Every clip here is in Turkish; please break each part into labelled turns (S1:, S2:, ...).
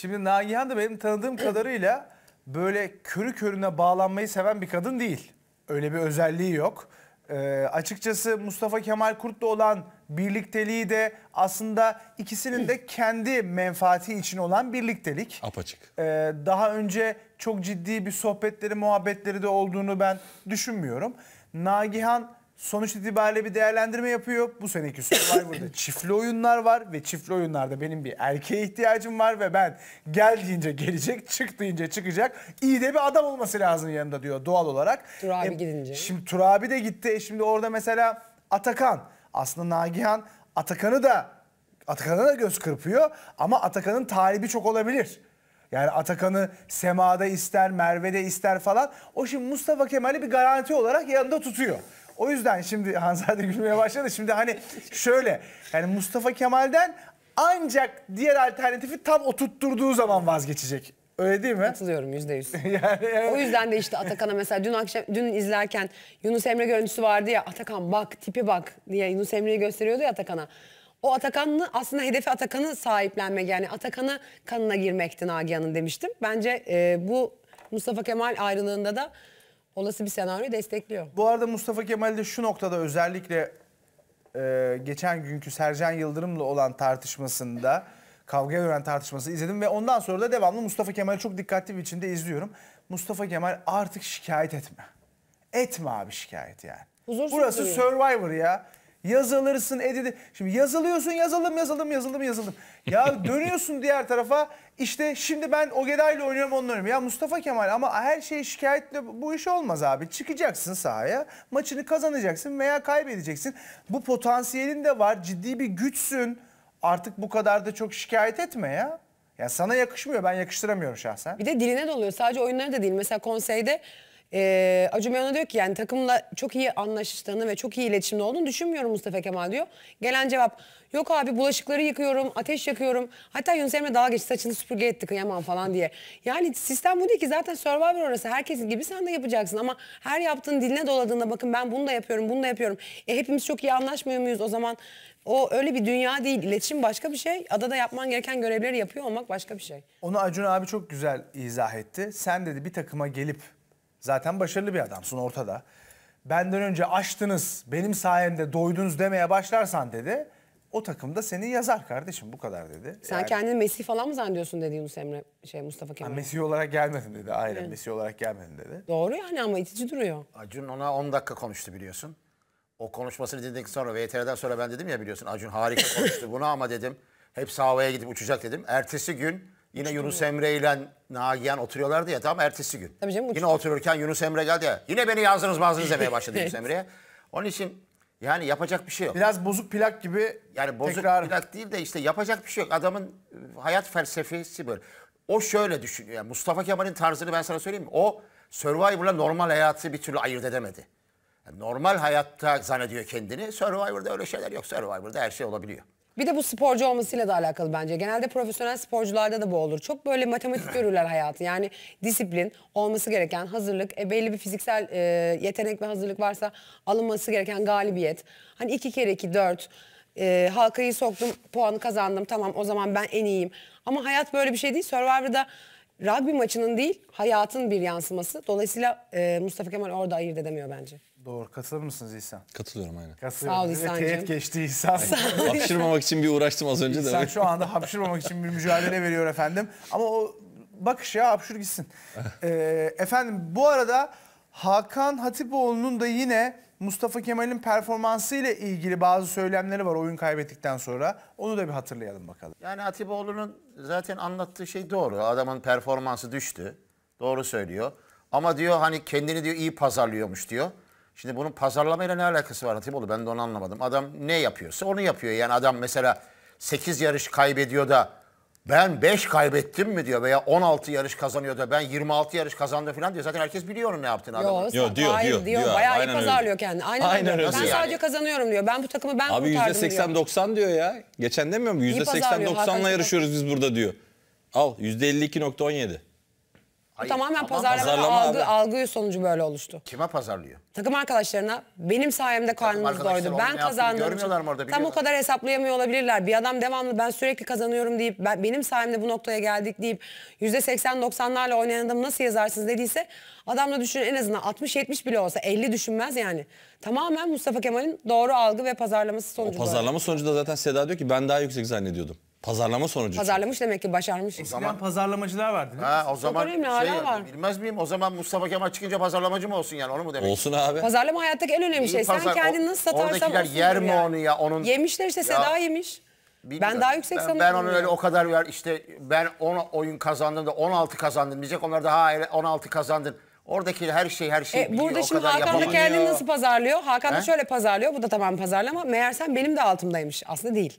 S1: Şimdi Nagihan da benim tanıdığım kadarıyla böyle körü körüne bağlanmayı seven bir kadın değil. Öyle bir özelliği yok. Ee, açıkçası Mustafa Kemal Kurt'la olan birlikteliği de aslında ikisinin de kendi menfaati için olan birliktelik. Apaçık. Ee, daha önce çok ciddi bir sohbetleri, muhabbetleri de olduğunu ben düşünmüyorum. Nagihan Sonuç itibariyle bir değerlendirme yapıyor. Bu seneki Survivor'da çiftli oyunlar var ve çiftli oyunlarda benim bir erkeğe ihtiyacım var ve ben gel deyince gelecek, çık deyince çıkacak. İyi de bir adam olması lazım yanında diyor doğal olarak. Tur abi e, gidince. Şimdi Tur abi de gitti. E, şimdi orada mesela Atakan. Aslında Nagihan Atakan'ı da Atakan'a da göz kırpıyor ama Atakan'ın talibi çok olabilir. Yani Atakan'ı Sema'da ister, Merve'de ister falan. O şimdi Mustafa Kemal'i bir garanti olarak yanında tutuyor. O yüzden şimdi Hanzade gülmeye başladı. Şimdi hani şöyle yani Mustafa Kemal'den ancak diğer alternatifi tam oturtturduğu zaman vazgeçecek. Öyle değil mi? Katılıyorum yüzde yüz. yani, evet. O yüzden
S2: de işte Atakan'a mesela dün akşam dün izlerken Yunus Emre görüntüsü vardı ya Atakan bak tipi bak diye Yunus Emre'yi gösteriyordu ya Atakan'a. O Atakan'ı aslında hedefi Atakan'ı sahiplenmek yani Atakan'ı kanına girmekti Nagihan'ın demiştim. Bence e, bu Mustafa Kemal ayrılığında da olası bir senaryoyu destekliyor.
S1: Bu arada Mustafa Kemal de şu noktada özellikle e, geçen günkü Sercan Yıldırım'la olan tartışmasında kavga dönen tartışması izledim ve ondan sonra da devamlı Mustafa Kemal'i çok dikkatli bir içinde izliyorum. Mustafa Kemal artık şikayet etme. Etme abi şikayet yani. Huzursuz Burası Survivor ya. Yazılırsın edilir. Şimdi yazılıyorsun yazılım yazılım yazılım yazılım. Ya dönüyorsun diğer tarafa işte şimdi ben Ogeda ile oynuyorum onları oynuyorum. Ya Mustafa Kemal ama her şey şikayetle bu iş olmaz abi. Çıkacaksın sahaya maçını kazanacaksın veya kaybedeceksin. Bu potansiyelin de var ciddi bir güçsün. Artık bu kadar da çok şikayet etme ya. Ya sana yakışmıyor ben yakıştıramıyorum şahsen. Bir de diline doluyor sadece oyunları da değil. Mesela konseyde e,
S2: Acun Bey ona diyor ki yani takımla çok iyi anlaştığını ve çok iyi iletişimde olduğunu düşünmüyorum Mustafa Kemal diyor. Gelen cevap yok abi bulaşıkları yıkıyorum, ateş yakıyorum. Hatta Yunus Emre dalga geçti saçını süpürge etti kıyamam falan diye. Yani sistem bu değil ki zaten Survivor orası herkesin gibi sen de yapacaksın ama her yaptığın diline doladığında bakın ben bunu da yapıyorum, bunu da yapıyorum. E hepimiz çok iyi anlaşmıyor muyuz o zaman? O öyle bir dünya değil. İletişim başka bir şey. Adada yapman gereken görevleri yapıyor olmak başka bir
S1: şey. Onu Acun abi çok güzel izah etti. Sen dedi bir takıma gelip Zaten başarılı bir adamsın ortada. Benden önce açtınız, benim sayemde doydunuz demeye başlarsan dedi. O takım da seni yazar kardeşim bu kadar dedi. Sen yani, kendini
S2: Messi falan mı zannediyorsun dedi Yunus Emre şey Mustafa Kemal.
S3: Messi olarak gelmedin dedi. Aynen Messi olarak gelmedin dedi.
S2: Doğru yani ama
S3: itici duruyor. Acun ona 10 dakika konuştu biliyorsun. O konuşmasını dinledikten sonra VTR'den sonra ben dedim ya biliyorsun Acun harika konuştu bunu ama dedim. Hep sahaya gidip uçacak dedim. Ertesi gün Yine Yunus Emre ile Nagihan oturuyorlardı ya tam ertesi gün. Tabii canım, Yine otururken Yunus Emre geldi ya. Yine beni yazdınız mazdınız demeye başladı Yunus Emre'ye. Onun için yani yapacak bir şey yok. Biraz bozuk plak gibi Yani bozuk tekrar... plak değil de işte yapacak bir şey yok. Adamın hayat felsefesi böyle. O şöyle düşünüyor. Yani Mustafa Kemal'in tarzını ben sana söyleyeyim mi? O Survivor'la normal hayatı bir türlü ayırt edemedi. Yani normal hayatta zannediyor kendini. Survivor'da öyle şeyler yok. Survivor'da her şey olabiliyor.
S2: Bir de bu sporcu olmasıyla da alakalı bence. Genelde profesyonel sporcularda da bu olur. Çok böyle matematik görürler hayatı. Yani disiplin, olması gereken hazırlık, e, belli bir fiziksel e, yetenek ve hazırlık varsa alınması gereken galibiyet. Hani iki kere iki dört, e, halkayı soktum, puanı kazandım, tamam o zaman ben en iyiyim. Ama hayat böyle bir şey değil. Survivor'da rugby maçının değil hayatın bir yansıması. Dolayısıyla e, Mustafa Kemal orada ayırt edemiyor bence.
S1: Doğru. Katılır mısınız İhsan? Katılıyorum aynen. Katılıyorum. Sağ ol İhsan'cığım. Teğet geçti İhsan. hapşırmamak için bir uğraştım az önce de. İhsan şu anda hapşırmamak için bir mücadele veriyor efendim. Ama o bakış ya hapşur gitsin. ee, efendim bu arada Hakan Hatipoğlu'nun da yine Mustafa Kemal'in performansı ile ilgili bazı söylemleri var oyun kaybettikten sonra. Onu da bir hatırlayalım bakalım.
S3: Yani Atiboğlu'nun zaten anlattığı şey doğru. Adamın performansı düştü. Doğru söylüyor. Ama diyor hani kendini diyor iyi pazarlıyormuş diyor. Şimdi bunun pazarlamayla ne alakası var Atiboğlu? Ben de onu anlamadım. Adam ne yapıyorsa onu yapıyor. Yani adam mesela 8 yarış kaybediyor da ben 5 kaybettim mi diyor veya 16 yarış kazanıyor da ben 26 yarış kazandım falan diyor. Zaten herkes biliyor onun ne yaptığını adamın. Yo, diyor, diyor, diyor, diyor. Bayağı Aynen iyi
S2: öyle. kendini. Aynen, Aynen öyle. öyle. Ben sadece kazanıyorum diyor. Ben bu takımı ben Abi kurtardım diyor. %80-90 diyor ya. Geçen demiyor mu? pazarlıyor, %80-90'la yarışıyoruz biz burada diyor. Al %52.17. Hayır, tamamen pazarlama, pazarlama algı, abi. algı sonucu böyle oluştu.
S3: Kime pazarlıyor?
S2: Takım arkadaşlarına benim sayemde karnımız doydu. Ben kazandım. Görmüyorlar mı orada Tam o kadar hesaplayamıyor olabilirler. Bir adam devamlı ben sürekli kazanıyorum deyip ben, benim sayemde bu noktaya geldik deyip %80-90'larla oynayan adam nasıl yazarsınız dediyse adam da düşünün en azından 60-70 bile olsa 50 düşünmez yani. Tamamen Mustafa Kemal'in doğru algı ve pazarlaması sonucu. O pazarlama böyle. sonucu da zaten Seda diyor ki ben daha yüksek zannediyordum. Pazarlama sonucu.
S3: Pazarlamış demek ki başarmış. O zaman pazarlamacılar vardı değil mi? Ha, o zaman önemli, şey, var. bilmez miyim? O zaman Mustafa Kemal çıkınca pazarlamacı mı olsun yani onu mu demek? Olsun abi. Pazarlama
S2: hayattaki en önemli İyi şey. Pazar, Sen kendini nasıl satarsan Oradakiler yer mi yani. onu ya? Onun... Yemişler işte ya. Seda yemiş.
S3: Bilmiyorum. Ben daha yüksek ben, sanırım. Ben onu öyle o kadar ver işte ben 10 oyun kazandım da 16 kazandım diyecek. Onlar da ha 16 kazandın. Oradaki her şey her şey e, Burada şimdi Hakan da kendini nasıl
S2: pazarlıyor? Hakan He? da şöyle
S3: pazarlıyor. Bu da tamam pazarlama. Meğer sen benim de
S2: altımdaymış. Aslında değil.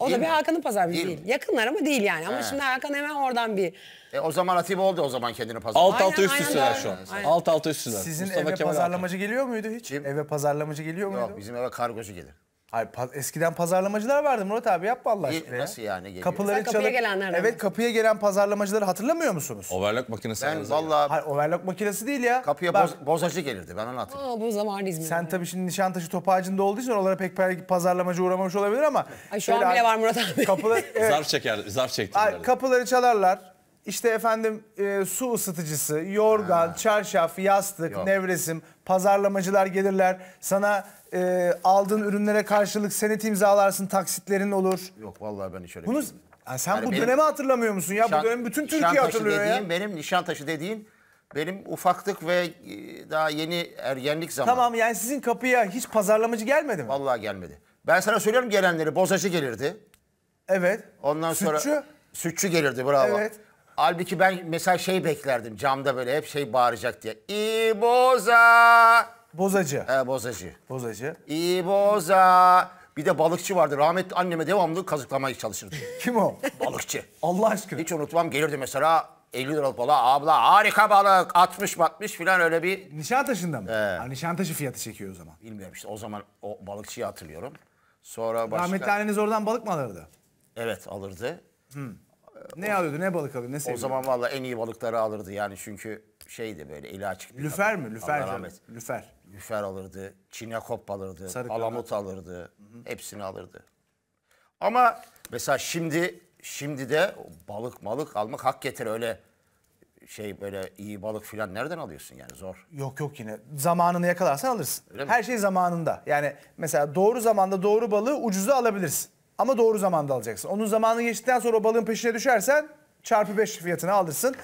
S2: O Değil da mi? bir Hakan'ın pazarı Değil değil. Yakınlar ama değil yani. Ama He. şimdi Hakan hemen oradan
S3: bir. E, o zaman Atiba oldu o zaman kendini pazar. Alt Aynen, alta üst aynen şu an. Alt alta üst üsteler. Sizin eve Kemal Hakan. pazarlamacı
S1: geliyor muydu hiç? Eve pazarlamacı geliyor muydu? Yok bizim eve kargocu gelir. Ay pa- eskiden pazarlamacılar vardı Murat abi yapma Allah aşkına.
S3: Nasıl yani geliyor? Kapıları Kapıya çalıp gelenler de var. Evet
S1: kapıya gelen pazarlamacıları hatırlamıyor musunuz?
S3: Overlock makinesi. Ben vallahi Hayır overlock makinesi değil ya. kapıya Bak, boz- bozacı gelirdi ben onu hatırlıyorum.
S1: Aa, bu zaman İzmir'de. Sen tabii şimdi Nişantaşı Topağacı'nda olduğu için oralara pek pazarlamacı uğramamış olabilir ama. Ay şu an bile var Murat abi. Kapıları,
S3: evet, Zarf çeker, zarf çektiler.
S1: Ay, kapıları çalarlar. İşte efendim e, su ısıtıcısı, yorgan, ha. çarşaf, yastık, Yok. nevresim, pazarlamacılar gelirler. Sana e, aldığın ürünlere karşılık senet imzalarsın, taksitlerin olur.
S3: Yok vallahi ben hiç öyle Bunu, ha, Sen yani bu benim, dönemi
S1: hatırlamıyor musun ya? Nişan, bu dönem bütün Türkiye hatırlıyor dediğin, ya.
S3: Benim Nişantaşı dediğin benim ufaklık ve e, daha yeni ergenlik zamanı. Tamam yani sizin kapıya hiç pazarlamacı gelmedi mi? Vallahi gelmedi. Ben sana söylüyorum gelenleri. Bozacı gelirdi. Evet. Ondan sütçü. sonra... Sütçü. Sütçü gelirdi bravo. Evet. Halbuki ben mesela şey beklerdim camda böyle hep şey bağıracak diye. İboza. Bozacı. He bozacı. Bozacı. İboza. Bir de balıkçı vardı. Rahmetli anneme devamlı kazıklamaya çalışırdı. Kim o? Balıkçı. Allah aşkına. Hiç unutmam gelirdi mesela 50 liralık balığa abla harika balık 60 60 filan öyle bir. Nişantaşı'nda mı? Ee. Ha, Nişantaşı fiyatı çekiyor o zaman. Bilmiyorum işte o zaman o balıkçıyı hatırlıyorum. Sonra başka... Rahmetli anneniz oradan balık mı alırdı? Evet alırdı. Hmm. Ne alıyordu? Ne balık
S1: alıyordu? Ne seviyordu? O zaman
S3: valla en iyi balıkları alırdı yani çünkü şeydi böyle ilaç açık. Lüfer adam. mi? Lüfer. Rahmet. Lüfer. Lüfer alırdı. Çinekop alırdı. Sarık alamut alırdı. Hı hı. Hepsini alırdı. Ama mesela şimdi şimdi de balık malık almak hak getir öyle şey böyle iyi balık filan nereden alıyorsun yani zor.
S1: Yok yok yine zamanını yakalarsan alırsın. Öyle Her mi? şey zamanında. Yani mesela doğru zamanda doğru balığı ucuza alabilirsin. Ama doğru zamanda alacaksın. Onun zamanı geçtikten sonra o balığın peşine düşersen çarpı 5 fiyatını alırsın.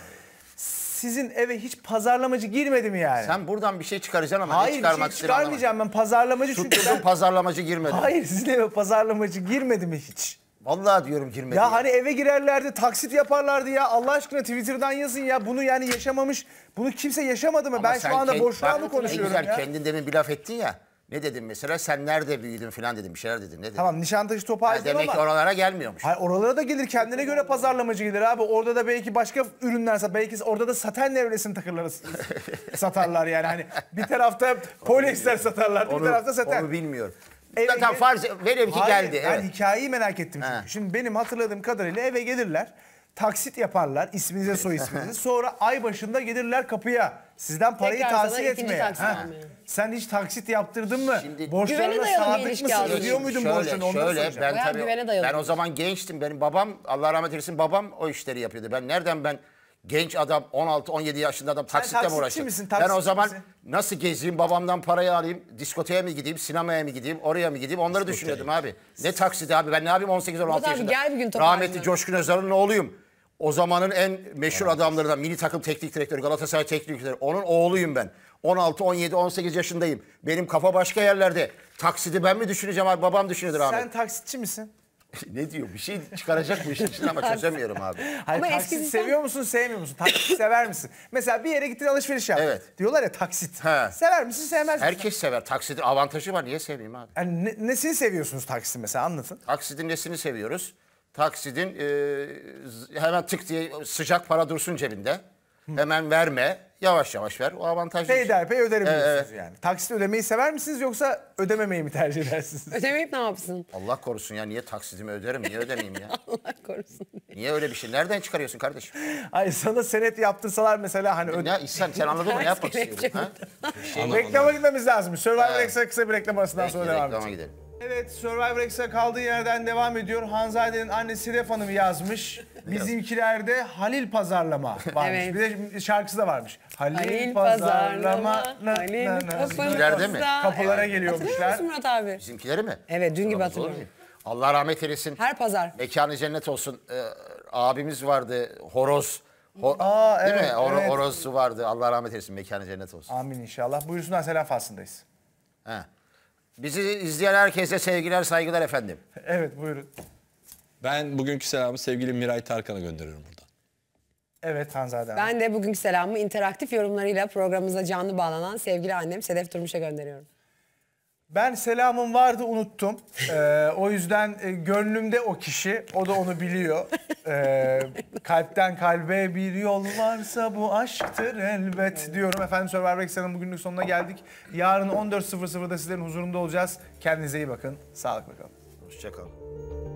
S1: Sizin eve hiç pazarlamacı girmedi mi yani?
S3: Sen buradan bir şey çıkaracaksın ama Hayır, ne Hayır şey çıkarmayacağım ben pazarlamacı çünkü Tutturdun ben... pazarlamacı girmedi. Hayır
S1: sizin eve pazarlamacı girmedi mi hiç? Vallahi diyorum girmedi. Ya, hani eve girerlerdi, taksit yaparlardı ya. Allah aşkına Twitter'dan yazın ya. Bunu yani yaşamamış, bunu kimse yaşamadı mı? Ama ben şu anda kend- boşluğa mı konuşuyorum Ne güzel ya? kendin
S3: demin bir laf ettin ya. Ne dedim mesela sen nerede büyüdün falan dedim bir şeyler dedim. Ne dedim? Tamam Nişantaşı Tophane'de ama. Demek ki oralara gelmiyormuş. Hayır oralara da gelir kendine göre pazarlamacı gelir abi. Orada da
S1: belki başka ürünler sat. Belki orada da saten nevresini takırlar satarlar yani. Hani bir tarafta polyester satarlar onu, bir tarafta saten. Onu bilmiyorum. Eve, Zaten farz verelim ki Hayır, geldi. Evet. Ben hikayeyi merak ettim çünkü. He. Şimdi benim hatırladığım kadarıyla eve gelirler taksit yaparlar isminize soy isminize. Sonra ay başında gelirler kapıya. Sizden parayı Tekrar tahsil etmeye. Sen hiç taksit yaptırdın mı? Güvene Borçlarına dayalı bir sadık ilişki mısın? aldım. Ödüyor muydun borçlarını? Onu şöyle ben Bayağı tabii ben o zaman
S3: gençtim. Benim babam Allah rahmet eylesin babam o işleri yapıyordu. Ben nereden ben genç adam 16 17 yaşında adam taksitle mi uğraşacağım? misin, Ben o zaman misin? nasıl gezeyim babamdan parayı alayım diskoteye mi gideyim sinemaya mı gideyim oraya mı gideyim onları düşünüyordum abi. Ne taksidi abi ben ne yapayım 18 16 abi yaşında. gel bir gün Rahmetli Coşkun Özal'ın oğluyum. O zamanın en meşhur adamlarından mini takım teknik direktörü Galatasaray teknik direktörü. Onun oğluyum ben. 16, 17, 18 yaşındayım. Benim kafa başka yerlerde. Taksidi ben mi düşüneceğim abi? Babam düşünüyordur abi. Sen
S1: taksitçi misin?
S3: ne diyor? Bir şey çıkaracak mı işin içinden ama çözemiyorum abi. Hayır, ama taksit eskiden... seviyor
S1: musun, sevmiyor musun? Taksit sever misin? Mesela bir yere gittin alışveriş yap. Evet. Diyorlar ya taksit. Ha. Sever misin, sevmez misin? Herkes
S3: sever. taksit. avantajı var. Niye sevmeyeyim abi? Yani ne, nesini seviyorsunuz taksit mesela? Anlatın. Taksitin nesini seviyoruz? taksidin e, hemen tık diye sıcak para dursun cebinde. Hı. Hemen verme. Yavaş yavaş ver. O avantajlı. Peyderpey öderim ee, yani.
S1: Taksit ödemeyi sever misiniz yoksa ödememeyi mi tercih edersiniz? Ödemeyip ne yapsın?
S3: Allah korusun ya niye taksitimi öderim niye ödemeyeyim ya? Allah korusun. Niye öyle bir şey? Nereden çıkarıyorsun kardeşim?
S1: Ay sana senet yaptırsalar mesela hani... Ne, İhsan sen anladın mı ne yapmak istiyorsun? ha? Şey, reklama gitmemiz lazım. Survivor Extra kısa bir reklam arasından sonra devam edeceğiz. Reklama gidelim. Evet Survivor X'e kaldığı yerden devam ediyor. Hanzade'nin annesi Sedef Hanım yazmış. Bizimkilerde Halil Pazarlama varmış. Evet. Bir de şarkısı da varmış. Halil, Halil Pazarlama.
S2: Bizimkilerde mi? Kapılara evet. geliyormuşlar. Hatırlıyor musun Murat
S3: abi? Bizimkileri mi? Evet dün gibi hatırlıyorum. Allah rahmet eylesin. Her pazar. Mekanı cennet olsun. Ee, abimiz vardı horoz. Ho Aa, değil evet, mi? Or evet. Oroz'u vardı. Allah rahmet eylesin. Mekanı cennet olsun. Amin inşallah.
S1: Buyursunlar selam faslındayız.
S3: He. Bizi izleyen herkese sevgiler, saygılar efendim.
S1: Evet buyurun.
S3: Ben bugünkü selamı sevgili Miray Tarkan'a gönderiyorum buradan.
S1: Evet Hanzade Ben
S2: de bugünkü selamı interaktif yorumlarıyla programımıza canlı bağlanan sevgili annem Sedef Durmuş'a gönderiyorum.
S1: Ben selamım vardı unuttum. Ee, o yüzden e, gönlümde o kişi. O da onu biliyor. Ee, kalpten kalbe bir yol varsa bu aşktır elbet diyorum. Efendim Survivor Extra'nın bugünlük sonuna geldik. Yarın 14.00'da sizlerin huzurunda olacağız. Kendinize iyi bakın. Sağlık bakalım. Hoşçakalın.